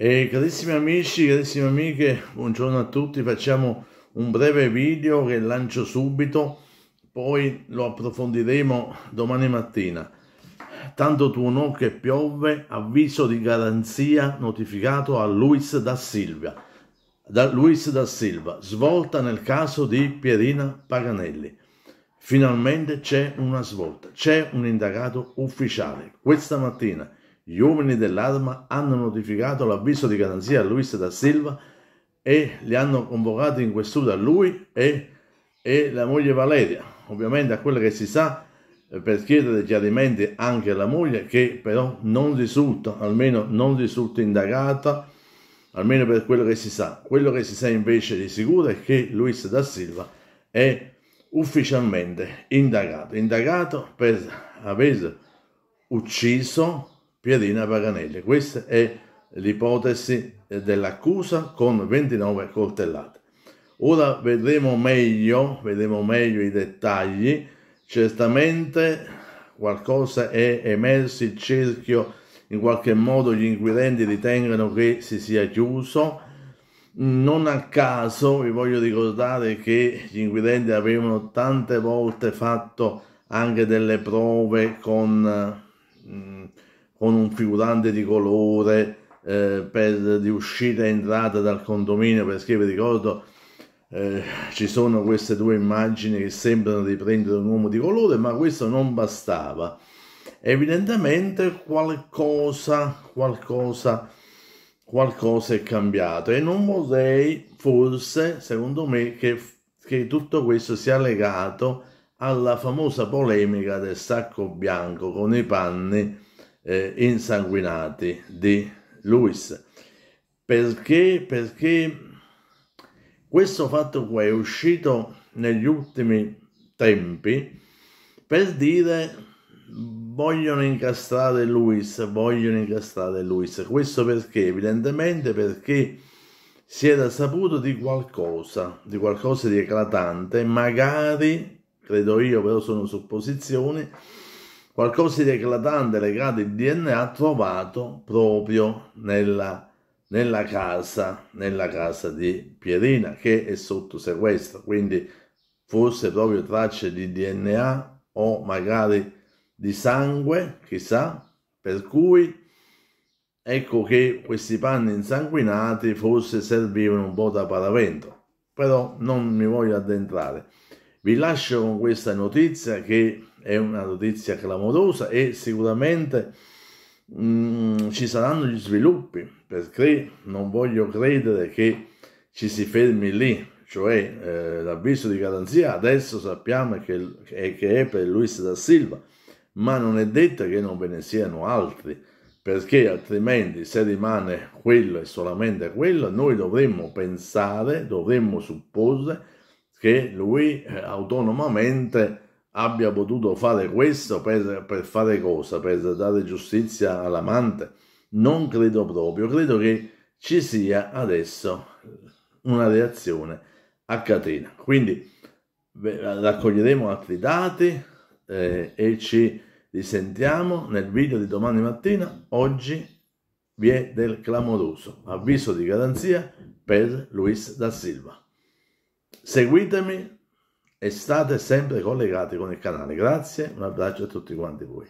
E carissimi amici, carissime amiche, buongiorno a tutti, facciamo un breve video che lancio subito, poi lo approfondiremo domani mattina. Tanto tuo no che piove, avviso di garanzia notificato a Luis da Silva. Da Luis da Silva, svolta nel caso di Pierina Paganelli. Finalmente c'è una svolta, c'è un indagato ufficiale. Questa mattina gli uomini dell'arma hanno notificato l'avviso di garanzia a Luis da Silva e li hanno convocati in questura lui e, e la moglie Valeria. Ovviamente a quello che si sa eh, per chiedere chiarimenti anche alla moglie che però non risulta, almeno non risulta indagata, almeno per quello che si sa. Quello che si sa invece di sicuro è che Luis da Silva è ufficialmente indagato, indagato per aver ucciso Pierina Paganelli. Questa è l'ipotesi dell'accusa con 29 coltellate. Ora vedremo meglio, vedremo meglio i dettagli. Certamente qualcosa è emerso il cerchio, in qualche modo gli inquirenti ritengono che si sia chiuso. Non a caso vi voglio ricordare che gli inquirenti avevano tante volte fatto anche delle prove con... Mh, mm, con un figurante di colore eh, per, di uscita e entrata dal condominio, perché vi ricordo eh, ci sono queste due immagini che sembrano riprendere un uomo di colore, ma questo non bastava. Evidentemente qualcosa, qualcosa, qualcosa è cambiato e non vorrei, forse, secondo me, che, che tutto questo sia legato alla famosa polemica del sacco bianco con i panni eh, insanguinati di Luis. Perché? Perché questo fatto qua è uscito negli ultimi tempi per dire vogliono incastrare Luis, vogliono incastrare Luis. Questo perché? Evidentemente perché si era saputo di qualcosa, di qualcosa di eclatante, magari, credo io, però sono supposizioni, qualcosa di eclatante legato al DNA trovato proprio nella, nella, casa, nella casa di Pierina che è sotto sequestro, quindi forse proprio tracce di DNA o magari di sangue, chissà, per cui ecco che questi panni insanguinati forse servivano un po' da paravento, però non mi voglio addentrare. Vi lascio con questa notizia che è una notizia clamorosa e sicuramente mh, mm, ci saranno gli sviluppi, perché non voglio credere che ci si fermi lì, cioè eh, l'avviso di garanzia adesso sappiamo che, che è per Luis da Silva, ma non è detto che non ve ne siano altri, perché altrimenti se rimane quello e solamente quello, noi dovremmo pensare, dovremmo supporre che lui eh, autonomamente abbia potuto fare questo per, per fare cosa? Per dare giustizia all'amante? Non credo proprio, credo che ci sia adesso una reazione a catena. Quindi raccoglieremo altri dati eh, e ci risentiamo nel video di domani mattina. Oggi vi è del clamoroso avviso di garanzia per Luis da Silva. Seguitemi e state sempre collegati con il canale. Grazie, un abbraccio a tutti quanti voi.